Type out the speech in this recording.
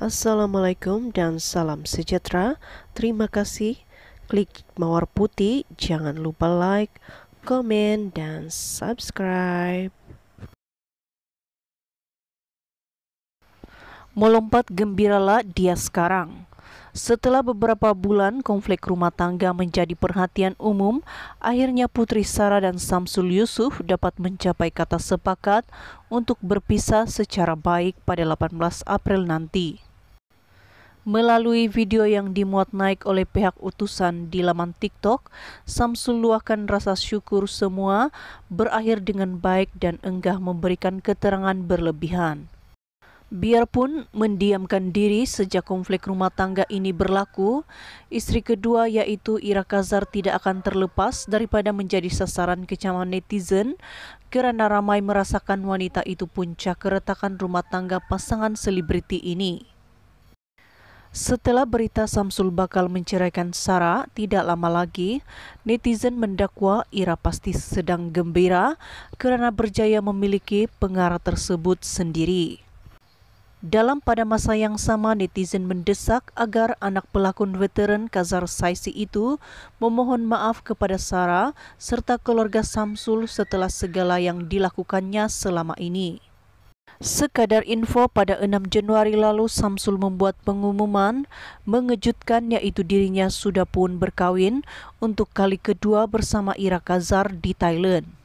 Assalamualaikum dan salam sejahtera. Terima kasih. Klik mawar putih. Jangan lupa like, komen, dan subscribe. Melompat gembiralah dia sekarang. Setelah beberapa bulan konflik rumah tangga menjadi perhatian umum, akhirnya Putri Sarah dan Samsul Yusuf dapat mencapai kata sepakat untuk berpisah secara baik pada 18 April nanti. Melalui video yang dimuat naik oleh pihak utusan di laman TikTok, Samsul luahkan rasa syukur semua berakhir dengan baik dan enggah memberikan keterangan berlebihan. Biarpun mendiamkan diri sejak konflik rumah tangga ini berlaku, istri kedua yaitu Ira Kazar tidak akan terlepas daripada menjadi sasaran kecaman netizen kerana ramai merasakan wanita itu puncak keretakan rumah tangga pasangan selebriti ini. Setelah berita Samsul bakal menceraikan Sarah tidak lama lagi, netizen mendakwa Ira pasti sedang gembira karena berjaya memiliki pengarah tersebut sendiri. Dalam pada masa yang sama, netizen mendesak agar anak pelakon veteran Kazar Saisi itu memohon maaf kepada Sarah serta keluarga Samsul setelah segala yang dilakukannya selama ini. Sekadar info pada 6 Januari lalu Samsul membuat pengumuman mengejutkan yaitu dirinya sudah pun berkawin untuk kali kedua bersama Ira Kazar di Thailand.